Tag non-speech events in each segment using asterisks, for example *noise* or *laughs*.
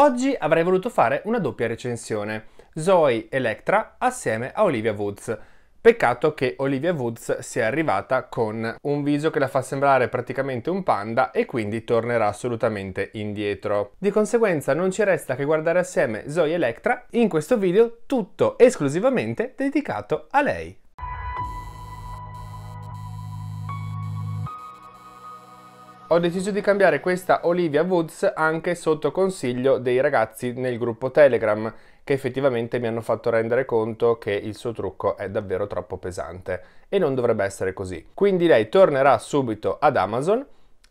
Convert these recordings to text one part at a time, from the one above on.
Oggi avrei voluto fare una doppia recensione, Zoe Electra assieme a Olivia Woods. Peccato che Olivia Woods sia arrivata con un viso che la fa sembrare praticamente un panda e quindi tornerà assolutamente indietro. Di conseguenza non ci resta che guardare assieme Zoe Electra in questo video tutto esclusivamente dedicato a lei. ho deciso di cambiare questa Olivia Woods anche sotto consiglio dei ragazzi nel gruppo Telegram che effettivamente mi hanno fatto rendere conto che il suo trucco è davvero troppo pesante e non dovrebbe essere così. Quindi lei tornerà subito ad Amazon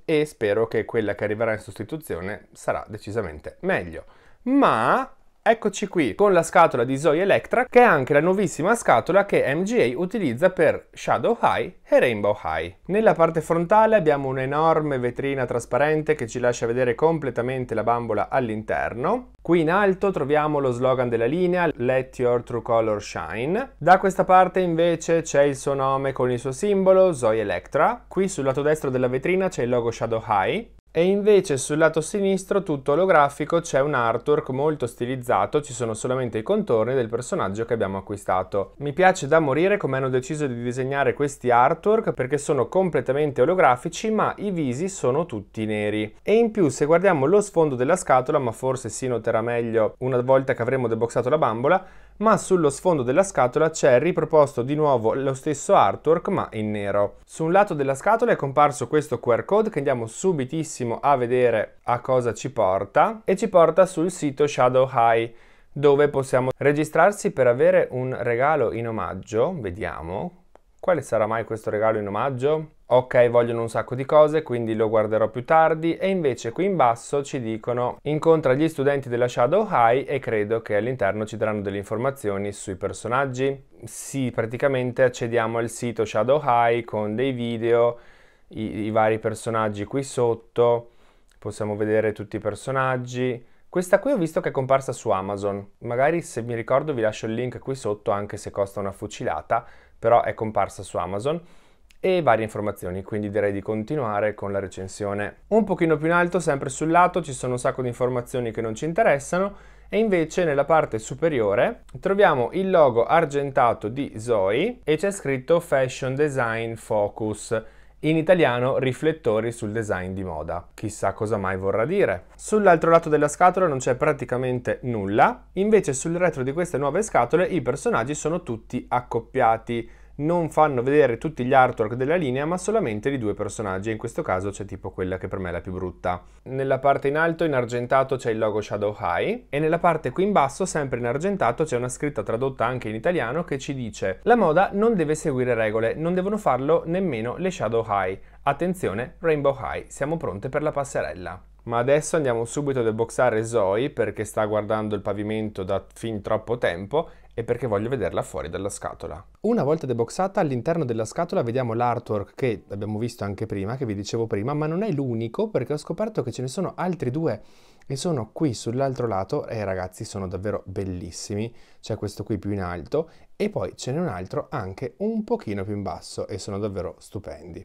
e spero che quella che arriverà in sostituzione sarà decisamente meglio. Ma Eccoci qui con la scatola di Zoe Electra che è anche la nuovissima scatola che MGA utilizza per Shadow High e Rainbow High. Nella parte frontale abbiamo un'enorme vetrina trasparente che ci lascia vedere completamente la bambola all'interno. Qui in alto troviamo lo slogan della linea Let Your True Color Shine. Da questa parte invece c'è il suo nome con il suo simbolo Zoe Electra. Qui sul lato destro della vetrina c'è il logo Shadow High e invece sul lato sinistro tutto olografico c'è un artwork molto stilizzato, ci sono solamente i contorni del personaggio che abbiamo acquistato. Mi piace da morire come hanno deciso di disegnare questi artwork perché sono completamente olografici ma i visi sono tutti neri. E in più se guardiamo lo sfondo della scatola, ma forse si noterà meglio una volta che avremo deboxato la bambola, ma sullo sfondo della scatola c'è riproposto di nuovo lo stesso artwork ma in nero. Su un lato della scatola è comparso questo QR code che andiamo subitissimo a vedere a cosa ci porta e ci porta sul sito Shadow High dove possiamo registrarsi per avere un regalo in omaggio. Vediamo. Quale sarà mai questo regalo in omaggio? ok vogliono un sacco di cose quindi lo guarderò più tardi e invece qui in basso ci dicono incontra gli studenti della Shadow High e credo che all'interno ci daranno delle informazioni sui personaggi sì praticamente accediamo al sito Shadow High con dei video i, i vari personaggi qui sotto possiamo vedere tutti i personaggi questa qui ho visto che è comparsa su Amazon magari se mi ricordo vi lascio il link qui sotto anche se costa una fucilata però è comparsa su Amazon e varie informazioni, quindi direi di continuare con la recensione. Un pochino più in alto, sempre sul lato, ci sono un sacco di informazioni che non ci interessano e invece nella parte superiore troviamo il logo argentato di Zoe e c'è scritto Fashion Design Focus. In italiano riflettori sul design di moda. Chissà cosa mai vorrà dire. Sull'altro lato della scatola non c'è praticamente nulla, invece sul retro di queste nuove scatole i personaggi sono tutti accoppiati non fanno vedere tutti gli artwork della linea ma solamente di due personaggi e in questo caso c'è tipo quella che per me è la più brutta. Nella parte in alto in argentato c'è il logo Shadow High e nella parte qui in basso sempre in argentato c'è una scritta tradotta anche in italiano che ci dice la moda non deve seguire regole, non devono farlo nemmeno le Shadow High. Attenzione Rainbow High, siamo pronte per la passerella. Ma adesso andiamo subito a deboxare Zoe perché sta guardando il pavimento da fin troppo tempo e perché voglio vederla fuori dalla scatola. Una volta deboxata all'interno della scatola vediamo l'artwork che abbiamo visto anche prima, che vi dicevo prima, ma non è l'unico perché ho scoperto che ce ne sono altri due e sono qui sull'altro lato e ragazzi sono davvero bellissimi, c'è questo qui più in alto e poi ce n'è un altro anche un pochino più in basso e sono davvero stupendi.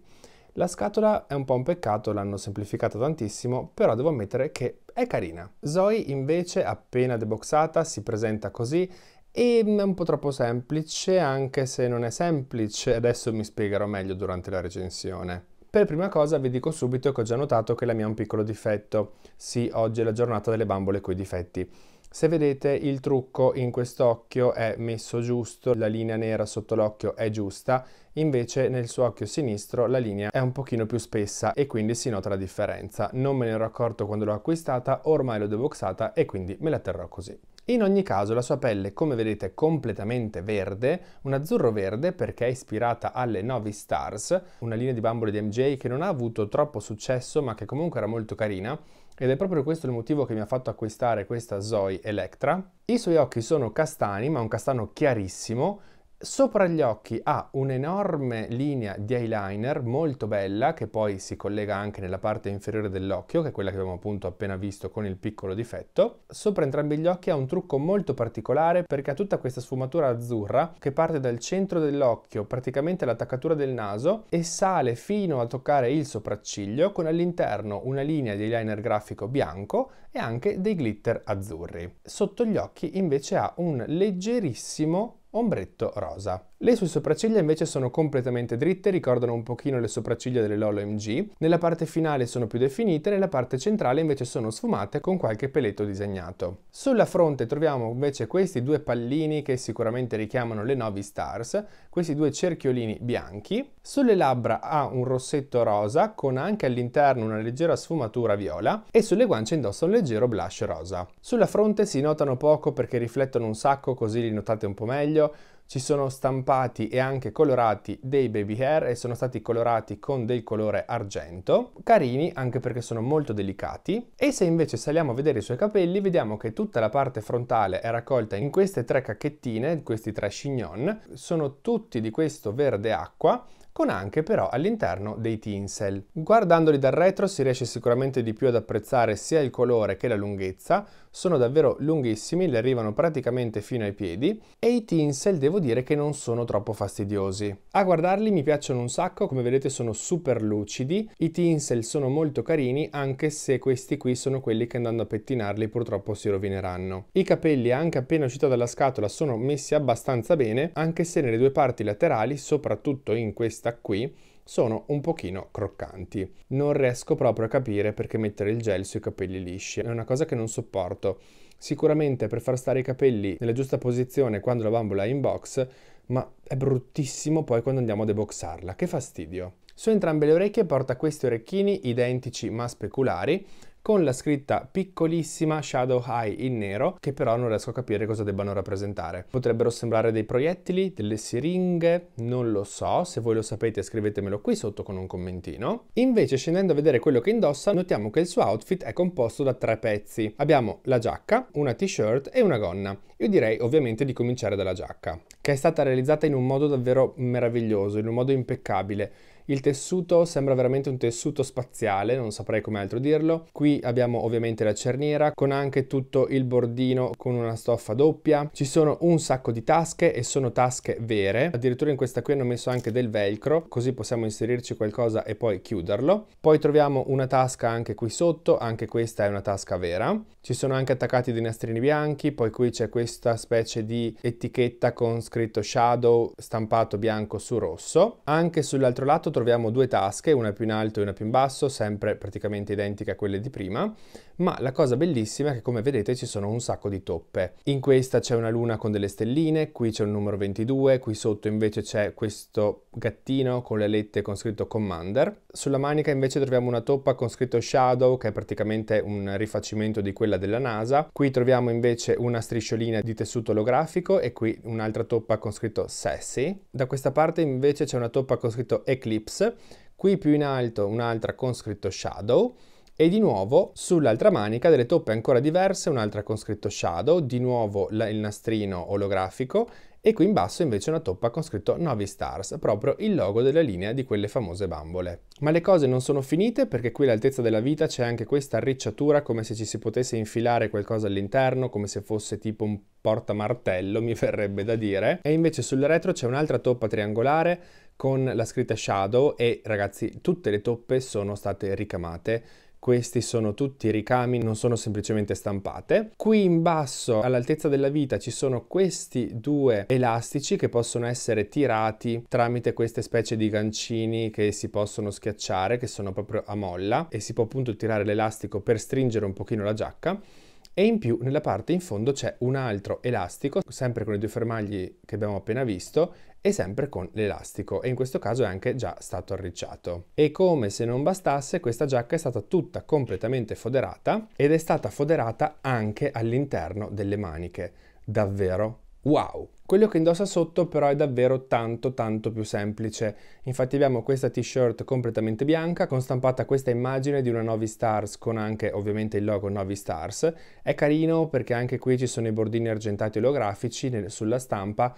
La scatola è un po' un peccato, l'hanno semplificata tantissimo, però devo ammettere che è carina. Zoe invece appena deboxata si presenta così, e ehm, è un po' troppo semplice, anche se non è semplice, adesso mi spiegherò meglio durante la recensione. Per prima cosa vi dico subito che ho già notato che la mia ha un piccolo difetto. Sì, oggi è la giornata delle bambole coi difetti. Se vedete il trucco in quest'occhio è messo giusto, la linea nera sotto l'occhio è giusta, invece nel suo occhio sinistro la linea è un pochino più spessa e quindi si nota la differenza. Non me ne ero accorto quando l'ho acquistata, ormai l'ho deboxata e quindi me la terrò così. In ogni caso la sua pelle, come vedete, è completamente verde, un azzurro verde perché è ispirata alle Novi Stars, una linea di bambole di MJ che non ha avuto troppo successo ma che comunque era molto carina ed è proprio questo il motivo che mi ha fatto acquistare questa Zoe Electra. I suoi occhi sono castani, ma un castano chiarissimo, Sopra gli occhi ha un'enorme linea di eyeliner molto bella che poi si collega anche nella parte inferiore dell'occhio, che è quella che abbiamo appunto appena visto con il piccolo difetto. Sopra entrambi gli occhi ha un trucco molto particolare perché ha tutta questa sfumatura azzurra che parte dal centro dell'occhio, praticamente l'attaccatura del naso e sale fino a toccare il sopracciglio con all'interno una linea di eyeliner grafico bianco e anche dei glitter azzurri. Sotto gli occhi invece ha un leggerissimo ombretto rosa. Le sue sopracciglia invece sono completamente dritte, ricordano un pochino le sopracciglia delle Lolo MG, nella parte finale sono più definite, nella parte centrale invece sono sfumate con qualche peletto disegnato. Sulla fronte troviamo invece questi due pallini che sicuramente richiamano le Novi Stars, questi due cerchiolini bianchi. Sulle labbra ha un rossetto rosa con anche all'interno una leggera sfumatura viola e sulle guance indossa un leggero blush rosa. Sulla fronte si notano poco perché riflettono un sacco così li notate un po' meglio, ci sono stampati e anche colorati dei baby hair e sono stati colorati con del colore argento, carini anche perché sono molto delicati e se invece saliamo a vedere i suoi capelli vediamo che tutta la parte frontale è raccolta in queste tre cacchettine, questi tre chignon, sono tutti di questo verde acqua con anche però all'interno dei tinsel. Guardandoli dal retro si riesce sicuramente di più ad apprezzare sia il colore che la lunghezza, sono davvero lunghissimi, le arrivano praticamente fino ai piedi e i tinsel devo dire che non sono troppo fastidiosi. A guardarli mi piacciono un sacco, come vedete sono super lucidi, i tinsel sono molto carini anche se questi qui sono quelli che andando a pettinarli purtroppo si rovineranno. I capelli anche appena uscito dalla scatola sono messi abbastanza bene anche se nelle due parti laterali, soprattutto in questi questa qui, sono un pochino croccanti. Non riesco proprio a capire perché mettere il gel sui capelli lisci, è una cosa che non sopporto. Sicuramente per far stare i capelli nella giusta posizione quando la bambola è in box, ma è bruttissimo poi quando andiamo a deboxarla, che fastidio. Su entrambe le orecchie porta questi orecchini identici ma speculari, con la scritta piccolissima Shadow High in nero, che però non riesco a capire cosa debbano rappresentare. Potrebbero sembrare dei proiettili, delle siringhe, non lo so, se voi lo sapete scrivetemelo qui sotto con un commentino. Invece scendendo a vedere quello che indossa, notiamo che il suo outfit è composto da tre pezzi. Abbiamo la giacca, una t-shirt e una gonna. Io direi ovviamente di cominciare dalla giacca, che è stata realizzata in un modo davvero meraviglioso, in un modo impeccabile. Il tessuto sembra veramente un tessuto spaziale, non saprei come altro dirlo. Qui abbiamo ovviamente la cerniera con anche tutto il bordino con una stoffa doppia. Ci sono un sacco di tasche e sono tasche vere. Addirittura in questa qui hanno messo anche del velcro, così possiamo inserirci qualcosa e poi chiuderlo. Poi troviamo una tasca anche qui sotto, anche questa è una tasca vera. Ci sono anche attaccati dei nastrini bianchi, poi qui c'è questa specie di etichetta con scritto shadow stampato bianco su rosso. Anche sull'altro lato troviamo due tasche, una più in alto e una più in basso, sempre praticamente identiche a quelle di prima, ma la cosa bellissima è che come vedete ci sono un sacco di toppe. In questa c'è una luna con delle stelline, qui c'è un numero 22, qui sotto invece c'è questo gattino con le lette con scritto Commander. Sulla manica invece troviamo una toppa con scritto Shadow, che è praticamente un rifacimento di quella quella della NASA. Qui troviamo invece una strisciolina di tessuto olografico e qui un'altra toppa con scritto Sassy. Da questa parte invece c'è una toppa con scritto Eclipse, qui più in alto un'altra con scritto Shadow e di nuovo sull'altra manica delle toppe ancora diverse un'altra con scritto Shadow, di nuovo il nastrino olografico e qui in basso invece una toppa con scritto Novi Stars, proprio il logo della linea di quelle famose bambole. Ma le cose non sono finite perché qui all'altezza della vita c'è anche questa arricciatura come se ci si potesse infilare qualcosa all'interno, come se fosse tipo un portamartello, mi *laughs* verrebbe da dire. E invece sul retro c'è un'altra toppa triangolare con la scritta Shadow e ragazzi tutte le toppe sono state ricamate questi sono tutti ricami, non sono semplicemente stampate. Qui in basso all'altezza della vita ci sono questi due elastici che possono essere tirati tramite queste specie di gancini che si possono schiacciare, che sono proprio a molla e si può appunto tirare l'elastico per stringere un pochino la giacca e in più nella parte in fondo c'è un altro elastico, sempre con i due fermagli che abbiamo appena visto e sempre con l'elastico e in questo caso è anche già stato arricciato. E come se non bastasse questa giacca è stata tutta completamente foderata ed è stata foderata anche all'interno delle maniche, davvero Wow! Quello che indossa sotto però è davvero tanto tanto più semplice. Infatti abbiamo questa t-shirt completamente bianca con stampata questa immagine di una Novi Stars con anche ovviamente il logo Novi Stars. È carino perché anche qui ci sono i bordini argentati oleografici sulla stampa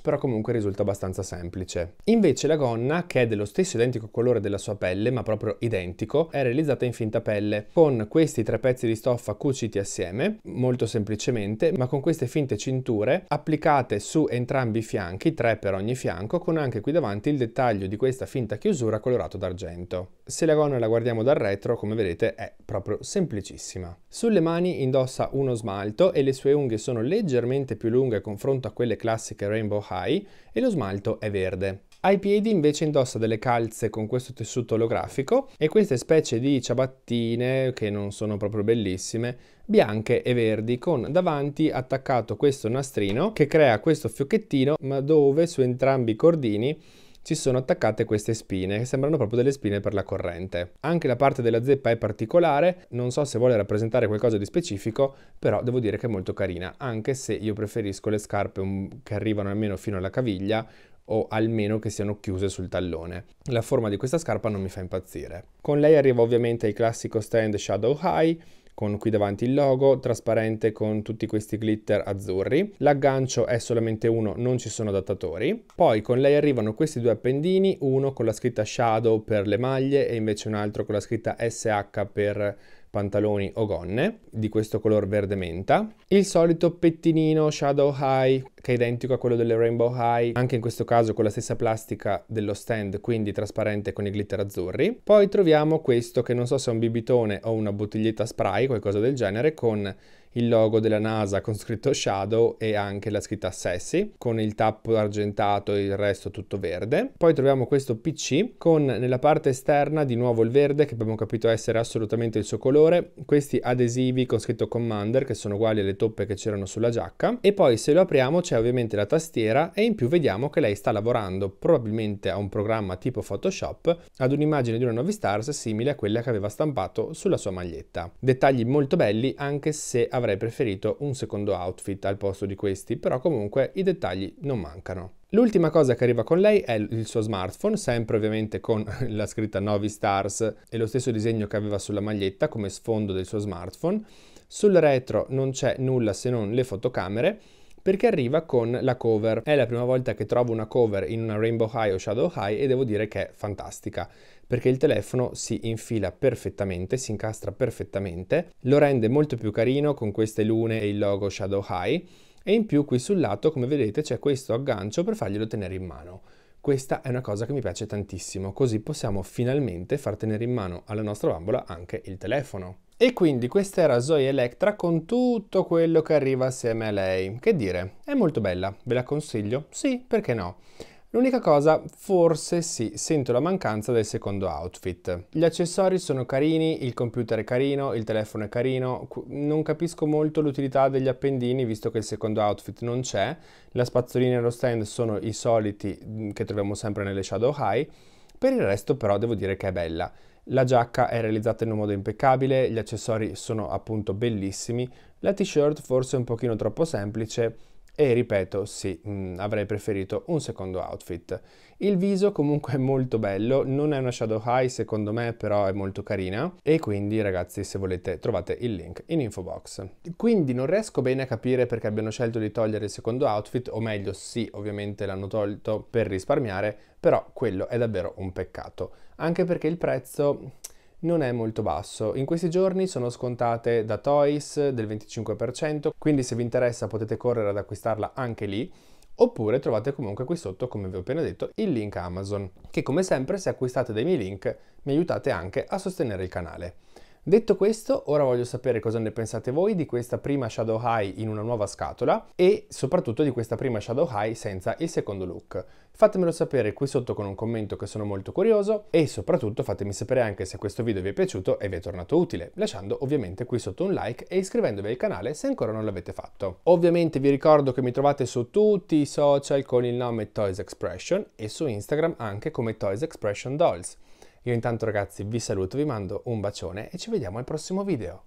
però comunque risulta abbastanza semplice. Invece la gonna, che è dello stesso identico colore della sua pelle, ma proprio identico, è realizzata in finta pelle, con questi tre pezzi di stoffa cuciti assieme, molto semplicemente, ma con queste finte cinture applicate su entrambi i fianchi, tre per ogni fianco, con anche qui davanti il dettaglio di questa finta chiusura colorato d'argento. Se la gonna la guardiamo dal retro, come vedete, è proprio semplicissima. Sulle mani indossa uno smalto e le sue unghie sono leggermente più lunghe confronto a quelle classiche Rainbow high e lo smalto è verde. Ai piedi invece indossa delle calze con questo tessuto olografico e queste specie di ciabattine, che non sono proprio bellissime, bianche e verdi, con davanti attaccato questo nastrino che crea questo fiocchettino, ma dove su entrambi i cordini ci sono attaccate queste spine, che sembrano proprio delle spine per la corrente. Anche la parte della zeppa è particolare, non so se vuole rappresentare qualcosa di specifico, però devo dire che è molto carina, anche se io preferisco le scarpe che arrivano almeno fino alla caviglia, o almeno che siano chiuse sul tallone. La forma di questa scarpa non mi fa impazzire. Con lei arriva ovviamente il classico stand Shadow High, con qui davanti il logo, trasparente con tutti questi glitter azzurri. L'aggancio è solamente uno, non ci sono adattatori. Poi con lei arrivano questi due appendini, uno con la scritta Shadow per le maglie e invece un altro con la scritta SH per pantaloni o gonne, di questo color verde menta. Il solito pettinino Shadow High, che è identico a quello delle Rainbow High, anche in questo caso con la stessa plastica dello stand, quindi trasparente con i glitter azzurri. Poi troviamo questo che non so se è un bibitone o una bottiglietta spray, qualcosa del genere, con il logo della NASA con scritto Shadow e anche la scritta Sassy con il tappo argentato e il resto tutto verde. Poi troviamo questo PC con nella parte esterna di nuovo il verde che abbiamo capito essere assolutamente il suo colore, questi adesivi con scritto Commander che sono uguali alle toppe che c'erano sulla giacca e poi se lo apriamo c'è ovviamente la tastiera e in più vediamo che lei sta lavorando probabilmente a un programma tipo Photoshop ad un'immagine di una Novi Stars simile a quella che aveva stampato sulla sua maglietta. Dettagli molto belli anche se avrà avrei preferito un secondo outfit al posto di questi, però comunque i dettagli non mancano. L'ultima cosa che arriva con lei è il suo smartphone, sempre ovviamente con *laughs* la scritta Novi Stars e lo stesso disegno che aveva sulla maglietta come sfondo del suo smartphone. Sul retro non c'è nulla se non le fotocamere perché arriva con la cover. È la prima volta che trovo una cover in una Rainbow High o Shadow High e devo dire che è fantastica perché il telefono si infila perfettamente, si incastra perfettamente, lo rende molto più carino con queste lune e il logo Shadow High e in più qui sul lato come vedete c'è questo aggancio per farglielo tenere in mano. Questa è una cosa che mi piace tantissimo, così possiamo finalmente far tenere in mano alla nostra bambola anche il telefono. E quindi questa era Zoe Electra con tutto quello che arriva assieme a lei. Che dire, è molto bella, ve la consiglio? Sì, perché no? L'unica cosa, forse sì, sento la mancanza del secondo outfit. Gli accessori sono carini, il computer è carino, il telefono è carino, non capisco molto l'utilità degli appendini visto che il secondo outfit non c'è, la spazzolina e lo stand sono i soliti mm, che troviamo sempre nelle Shadow High, per il resto però devo dire che è bella. La giacca è realizzata in un modo impeccabile, gli accessori sono appunto bellissimi, la t-shirt forse un pochino troppo semplice, e ripeto sì, mh, mm, avrei preferito un secondo outfit. Il viso comunque è molto bello, non è una shadow high secondo me però è molto carina e quindi ragazzi se volete trovate il link in info box. Quindi non riesco bene a capire perché abbiano scelto di togliere il secondo outfit o meglio sì ovviamente l'hanno tolto per risparmiare però quello è davvero un peccato anche perché il prezzo non è molto basso. In questi giorni sono scontate da Toys del 25%, quindi se vi interessa potete correre ad acquistarla anche lì oppure trovate comunque qui sotto, come vi ho appena detto, il link Amazon, che come sempre se acquistate dei miei link mi aiutate anche a sostenere il canale. Detto questo, ora voglio sapere cosa ne pensate voi di questa prima Shadow High in una nuova scatola e soprattutto di questa prima Shadow High senza il secondo look. Fatemelo sapere qui sotto con un commento che sono molto curioso e soprattutto fatemi sapere anche se questo video vi è piaciuto e vi è tornato utile, lasciando ovviamente qui sotto un like e iscrivendovi al canale se ancora non l'avete fatto. Ovviamente vi ricordo che mi trovate su tutti i social con il nome Toys Expression e su Instagram anche come Toys Expression Dolls. Io intanto ragazzi vi saluto, vi mando un bacione e ci vediamo al prossimo video.